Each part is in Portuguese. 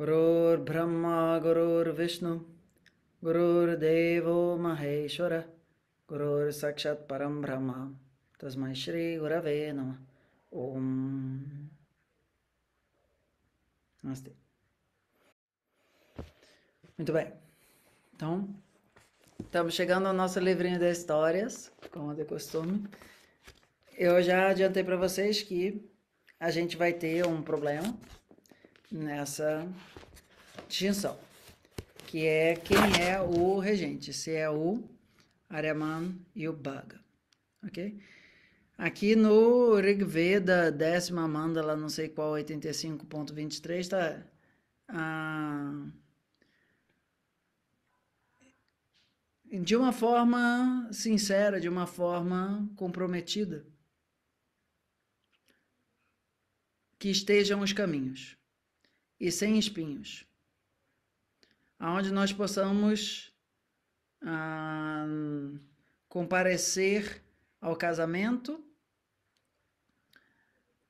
गुरोर्ब्रह्मा गुरुर्विष्णु गुरुर्देवो महेश्वर गुरुर्साक्षात् परं ब्रह्म तस्मै श्रीगुरवे नमः ॐ Namastê. Muito bem. Então, estamos chegando ao nosso livrinho de histórias, como de costume. Eu já adiantei para vocês que a gente vai ter um problema nessa distinção, que é quem é o regente, se é o Aryaman e o Bhaga, ok? Aqui no Rig Veda, décima mandala, não sei qual, 85.23, está... Ah, de uma forma sincera, de uma forma comprometida. Que estejam os caminhos e sem espinhos, aonde nós possamos ah, comparecer ao casamento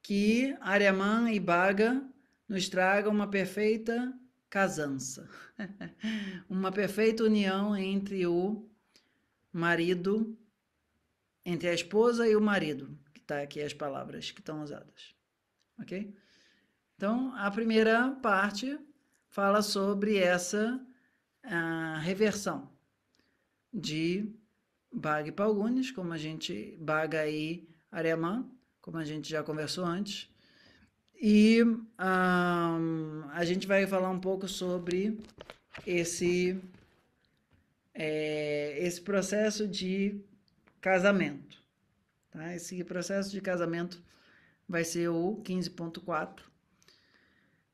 que Ariamã e Baga nos tragam uma perfeita casança, uma perfeita união entre o marido, entre a esposa e o marido, que está aqui as palavras que estão usadas, ok? Então, a primeira parte fala sobre essa reversão de Bhag Palgunis, como a gente, Baga e Areman, como a gente já conversou antes. E um, a gente vai falar um pouco sobre esse, é, esse processo de casamento. Tá? Esse processo de casamento vai ser o 15.4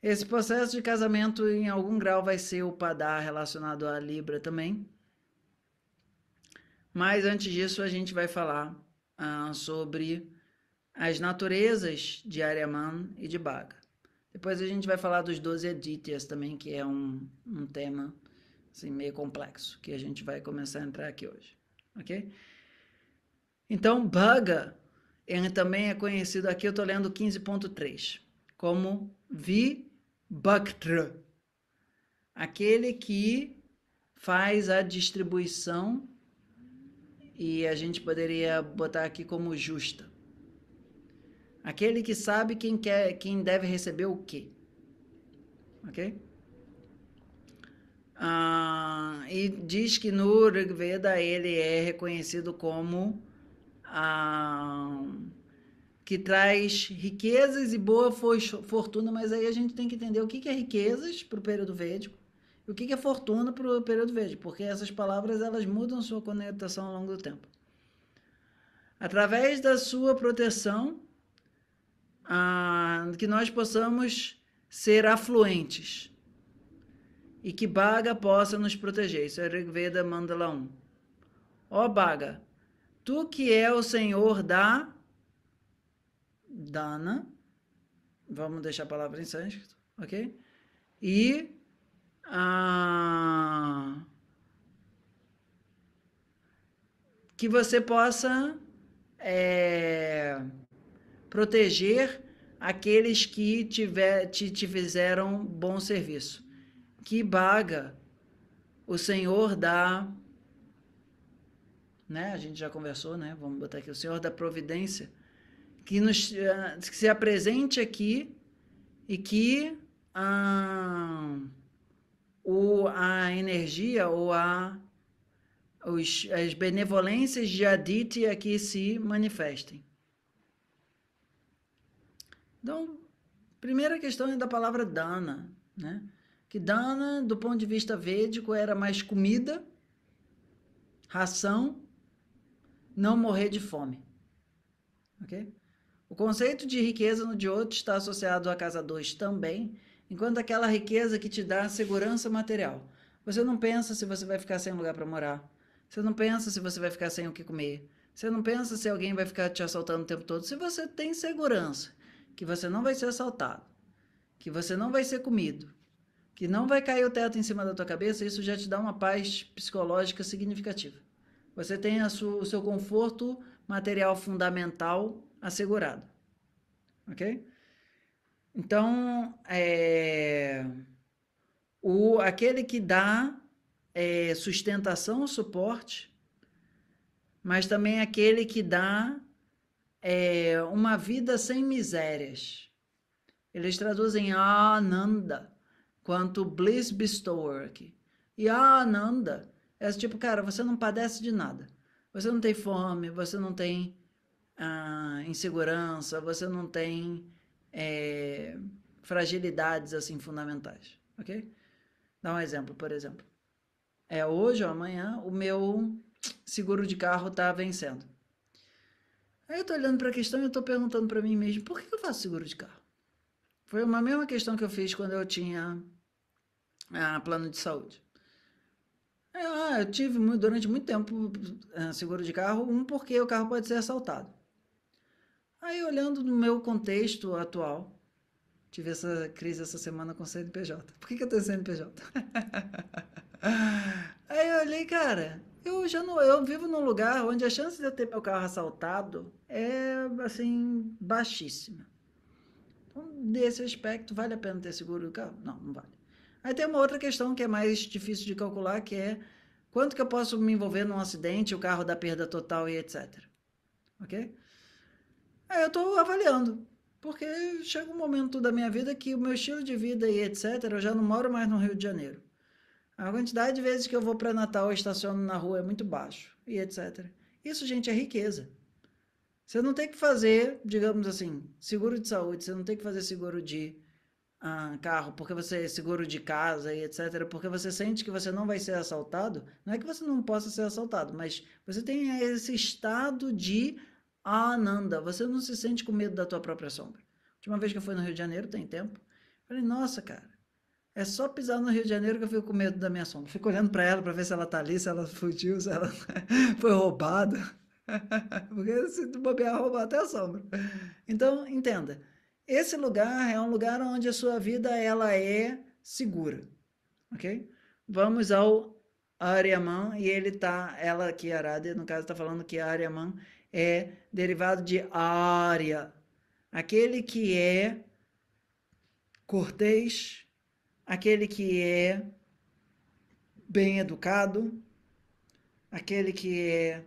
esse processo de casamento, em algum grau, vai ser o padar relacionado à Libra também. Mas antes disso, a gente vai falar ah, sobre as naturezas de Aryaman e de Baga. Depois a gente vai falar dos 12 Editas também, que é um, um tema assim, meio complexo, que a gente vai começar a entrar aqui hoje, ok? Então, Baga, ele também é conhecido, aqui eu estou lendo 15.3, como Vi Bhaktra, aquele que faz a distribuição e a gente poderia botar aqui como justa. Aquele que sabe quem quer, quem deve receber o quê. OK? Ah, e diz que no Rig Veda ele é reconhecido como a ah, que traz riquezas e boa fortuna, mas aí a gente tem que entender o que é riquezas para o período védico e o que é fortuna para o período védico, porque essas palavras elas mudam sua conotação ao longo do tempo. Através da sua proteção, ah, que nós possamos ser afluentes e que Baga possa nos proteger. Isso é Rig Mandala 1. Ó Baga, tu que é o Senhor da dana, vamos deixar a palavra em sânscrito, ok? E que você possa é, proteger aqueles que tiver, te, te fizeram bom serviço. Que baga o Senhor dá, né? A gente já conversou, né? Vamos botar aqui, o Senhor da providência que, nos, eh, que se apresente aqui e que a, ah, o, a energia ou a, os, as benevolências de Aditi aqui se manifestem. Então, primeira questão é da palavra dana, né? Que dana, do ponto de vista védico, era mais comida, ração, não morrer de fome. Ok? O conceito de riqueza no Jyotish está associado à casa 2 também, enquanto aquela riqueza que te dá segurança material. Você não pensa se você vai ficar sem lugar para morar. Você não pensa se você vai ficar sem o que comer. Você não pensa se alguém vai ficar te assaltando o tempo todo. Se você tem segurança que você não vai ser assaltado, que você não vai ser comido, que não vai cair o teto em cima da tua cabeça, isso já te dá uma paz psicológica significativa. Você tem sua, o seu conforto material fundamental assegurado. Ok? Então, é, o, aquele que dá é, sustentação, suporte, mas também aquele que dá é, uma vida sem misérias. Eles traduzem Ananda quanto Bliss Bestower aqui. E Ananda é tipo, cara, você não padece de nada. Você não tem fome, você não tem ah, insegurança, você não tem é, fragilidades assim fundamentais, ok? Dá um exemplo, por exemplo. É hoje ou amanhã o meu seguro de carro está vencendo. Aí eu estou olhando para a questão e estou perguntando para mim mesmo, por que eu faço seguro de carro? Foi uma mesma questão que eu fiz quando eu tinha ah, plano de saúde. É, ah, eu tive durante muito tempo ah, seguro de carro, um porque o carro pode ser assaltado. Aí, olhando no meu contexto atual, tive essa crise essa semana com o CNPJ. Por que, que eu tenho CNPJ? Aí eu olhei, cara, eu já não, eu vivo num lugar onde a chance de eu ter meu carro assaltado é assim baixíssima. Então, desse aspecto, vale a pena ter seguro do carro? Não, não vale. Aí tem uma outra questão que é mais difícil de calcular, que é quanto que eu posso me envolver num acidente, o carro dá perda total e etc. OK? Aí é, eu estou avaliando. Porque chega um momento da minha vida que o meu estilo de vida e etc., eu já não moro mais no Rio de Janeiro. A quantidade de vezes que eu vou para Natal e estaciono na rua é muito baixo e etc. Isso, gente, é riqueza. Você não tem que fazer, digamos assim, seguro de saúde, você não tem que fazer seguro de ah, carro, porque você é seguro de casa e etc, porque você sente que você não vai ser assaltado, não é que você não possa ser assaltado, mas você tem esse estado de Ananda, você não se sente com medo da tua própria sombra. Última vez que eu fui no Rio de Janeiro, tem tempo. Falei, nossa, cara, é só pisar no Rio de Janeiro que eu fico com medo da minha sombra. Fico olhando para ela para ver se ela tá ali, se ela fugiu, se ela foi roubada. Porque se tu bobear, roubar até a sombra. Então, entenda. Esse lugar é um lugar onde a sua vida ela é segura, ok? Vamos ao Aryaman e ele tá, ela aqui, Arade, no caso, está falando que Aryaman é derivado de área. Aquele que é cortês, aquele que é bem educado, aquele que é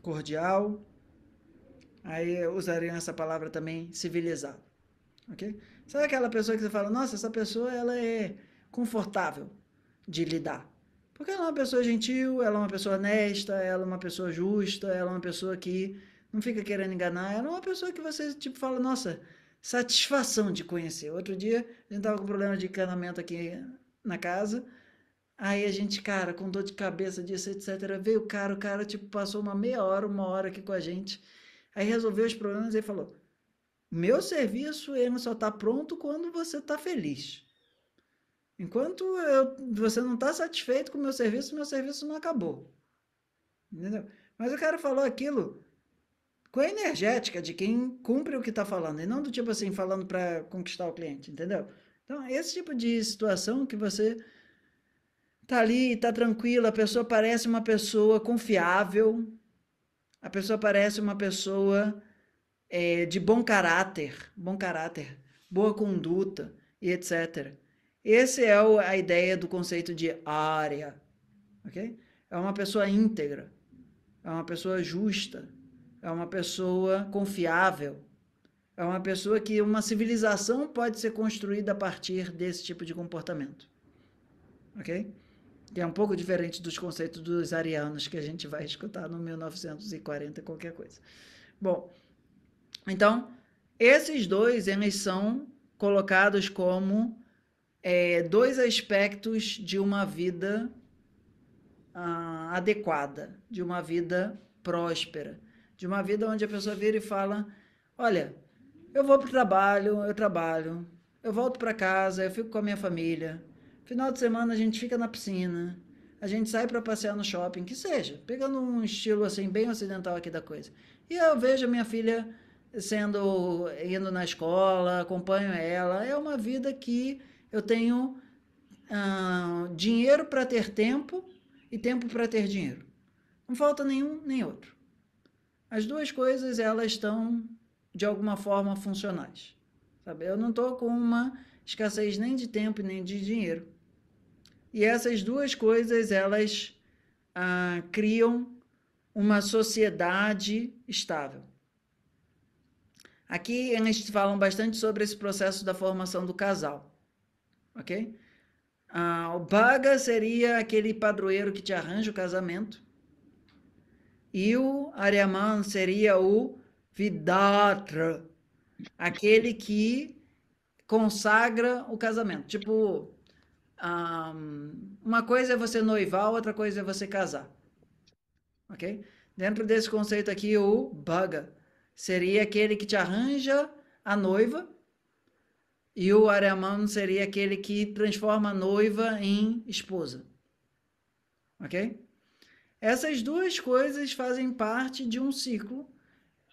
cordial. Aí eu usaria essa palavra também, civilizado. Ok? Sabe aquela pessoa que você fala, nossa, essa pessoa ela é confortável de lidar. Porque ela é uma pessoa gentil, ela é uma pessoa honesta, ela é uma pessoa justa, ela é uma pessoa que não fica querendo enganar, ela é uma pessoa que você tipo fala, nossa, satisfação de conhecer. Outro dia a gente tava com problema de encanamento aqui na casa. Aí a gente, cara, com dor de cabeça disso, etc. Veio o cara, o cara, tipo, passou uma meia hora, uma hora aqui com a gente. Aí resolveu os problemas e falou: Meu serviço ele só tá pronto quando você tá feliz. Enquanto eu, você não está satisfeito com o meu serviço, meu serviço não acabou. Entendeu? Mas o cara falou aquilo com a energética de quem cumpre o que está falando, e não do tipo assim, falando para conquistar o cliente, entendeu? Então, esse tipo de situação que você está ali, está tranquila, a pessoa parece uma pessoa confiável, a pessoa parece uma pessoa é, de bom caráter, bom caráter, boa conduta e etc. Essa é a ideia do conceito de área. Okay? É uma pessoa íntegra, é uma pessoa justa, é uma pessoa confiável, é uma pessoa que uma civilização pode ser construída a partir desse tipo de comportamento. Ok? Que é um pouco diferente dos conceitos dos arianos que a gente vai escutar no 1940 qualquer coisa. Bom, então, esses dois, eles são colocados como é, dois aspectos de uma vida ah, adequada, de uma vida próspera, de uma vida onde a pessoa vira e fala: Olha, eu vou para o trabalho, eu trabalho, eu volto para casa, eu fico com a minha família. Final de semana a gente fica na piscina, a gente sai para passear no shopping, que seja, pegando um estilo assim bem ocidental aqui da coisa. E eu vejo a minha filha sendo indo na escola, acompanho ela. É uma vida que eu tenho ah, dinheiro para ter tempo e tempo para ter dinheiro. Não falta nenhum nem outro. As duas coisas elas estão de alguma forma funcionais. Sabe? Eu não estou com uma escassez nem de tempo nem de dinheiro. E essas duas coisas elas ah, criam uma sociedade estável. Aqui eles falam bastante sobre esse processo da formação do casal ok? Ah, o Bhaga seria aquele padroeiro que te arranja o casamento. E o Aryaman seria o Vidatra, aquele que consagra o casamento. Tipo, um, ah, uma coisa é você noivar, outra coisa é você casar. Ok? Dentro desse conceito aqui, o Bhaga seria aquele que te arranja a noiva e o Aramano seria aquele que transforma a noiva em esposa. Ok? Essas duas coisas fazem parte de um ciclo.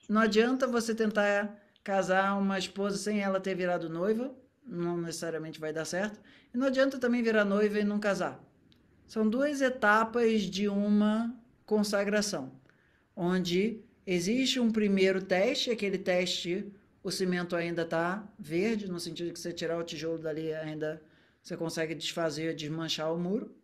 Não adianta você tentar casar uma esposa sem ela ter virado noiva. Não necessariamente vai dar certo. E não adianta também virar noiva e não casar. São duas etapas de uma consagração, onde existe um primeiro teste, aquele teste o cimento ainda está verde, no sentido que você tirar o tijolo dali ainda você consegue desfazer, desmanchar o muro.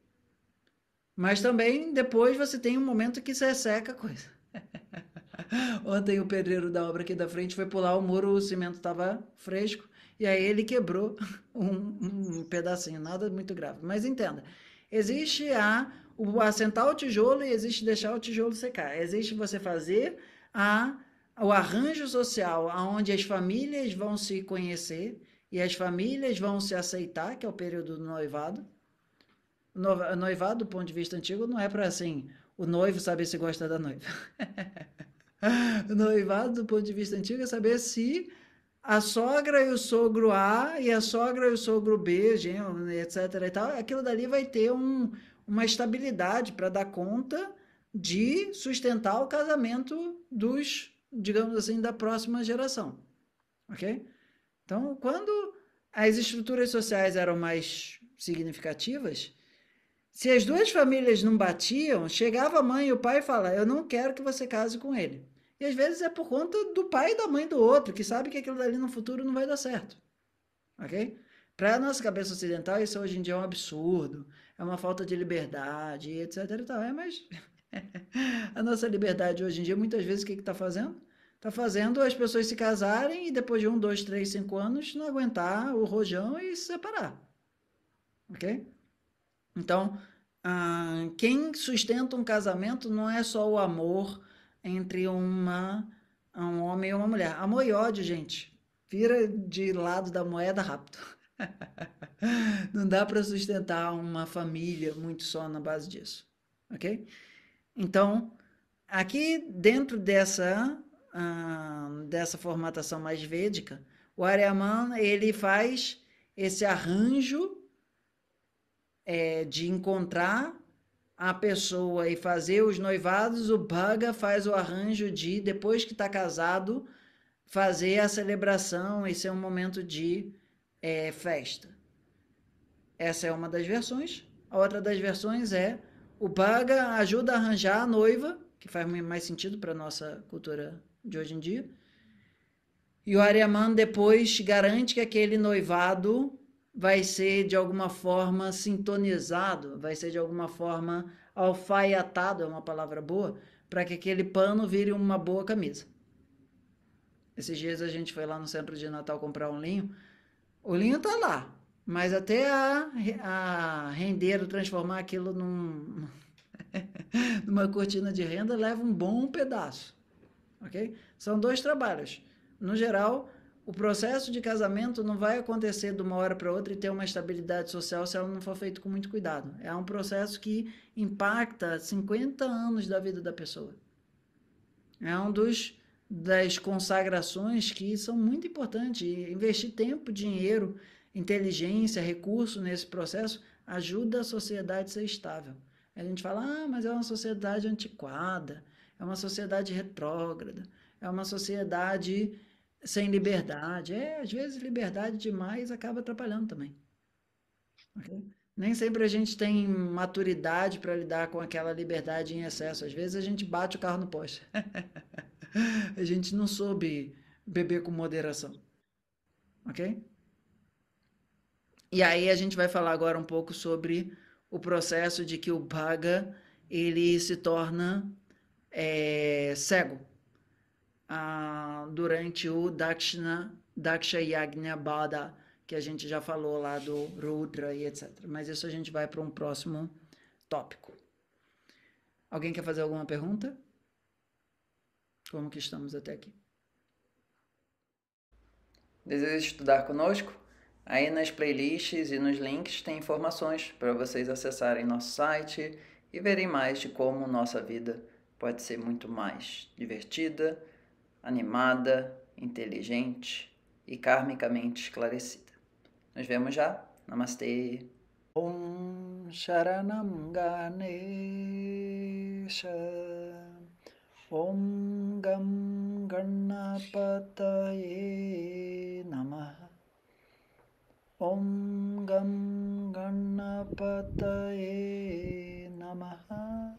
Mas também depois você tem um momento que você seca a coisa. Ontem o pedreiro da obra aqui da frente foi pular o muro, o cimento estava fresco, e aí ele quebrou um, um, pedacinho, nada muito grave. Mas entenda, existe a, o assentar o tijolo e existe deixar o tijolo secar. Existe você fazer a o arranjo social, onde as famílias vão se conhecer e as famílias vão se aceitar, que é o período do noivado. No, noivado, do ponto de vista antigo, não é para assim, o noivo saber se gosta da noiva. noivado, do ponto de vista antigo, é saber se a sogra e o sogro A e a sogra e o sogro B, etc. E tal, aquilo dali vai ter um, uma estabilidade para dar conta de sustentar o casamento dos digamos assim, da próxima geração. Ok? Então, quando as estruturas sociais eram mais significativas, se as duas famílias não batiam, chegava a mãe e o pai e falava: Eu não quero que você case com ele. E às vezes é por conta do pai e da mãe do outro, que sabe que aquilo dali no futuro não vai dar certo. Ok? Para a nossa cabeça ocidental, isso hoje em dia é um absurdo, é uma falta de liberdade, etc. E tal. É, mas a nossa liberdade hoje em dia, muitas vezes, o que está fazendo? Tá fazendo as pessoas se casarem e depois de um, dois, três, cinco anos não aguentar o rojão e se separar. Ok? Então, ah, quem sustenta um casamento não é só o amor entre uma, um homem e uma mulher. Amor e ódio, gente, vira de lado da moeda rápido. não dá para sustentar uma família muito só na base disso, ok? Então, aqui dentro dessa dessa formatação mais védica, o Aryaman ele faz esse arranjo é, de encontrar a pessoa e fazer os noivados, o Bhaga faz o arranjo de, depois que está casado, fazer a celebração e ser é um momento de é, festa. Essa é uma das versões. A outra das versões é o Bhaga ajuda a arranjar a noiva, que faz mais sentido para a nossa cultura de hoje em dia. E o Ariaman depois garante que aquele noivado vai ser de alguma forma sintonizado, vai ser de alguma forma alfaiatado é uma palavra boa para que aquele pano vire uma boa camisa. Esses dias a gente foi lá no centro de Natal comprar um linho. O linho tá lá, mas até a, a rendeiro transformar aquilo num, numa cortina de renda leva um bom pedaço ok? São dois trabalhos. No geral, o processo de casamento não vai acontecer de uma hora para outra e ter uma estabilidade social se ela não for feito com muito cuidado. É um processo que impacta 50 anos da vida da pessoa. É um dos das consagrações que são muito importantes. Investir tempo, dinheiro, inteligência, recurso nesse processo ajuda a sociedade a ser estável. A gente fala, ah, mas é uma sociedade antiquada, é uma sociedade retrógrada, é uma sociedade sem liberdade. É, às vezes, liberdade demais acaba atrapalhando também. Okay? Nem sempre a gente tem maturidade para lidar com aquela liberdade em excesso. Às vezes a gente bate o carro no poste. a gente não soube beber com moderação. Ok? E aí a gente vai falar agora um pouco sobre o processo de que o Bhaga ele se torna é, cego ah, durante o Dakshina, Daksha Yagna Bada, que a gente já falou lá do Rudra e etc. Mas isso a gente vai para um próximo tópico. Alguém quer fazer alguma pergunta? Como que estamos até aqui? Deseja estudar conosco? Aí nas playlists e nos links tem informações para vocês acessarem nosso site e verem mais de como nossa vida pode ser muito mais divertida, animada, inteligente e karmicamente esclarecida. Nos vemos já. Namastê. Om Sharanam Ganesha Om Gam Ganapataye Namaha Om Gam Ganapataye Namaha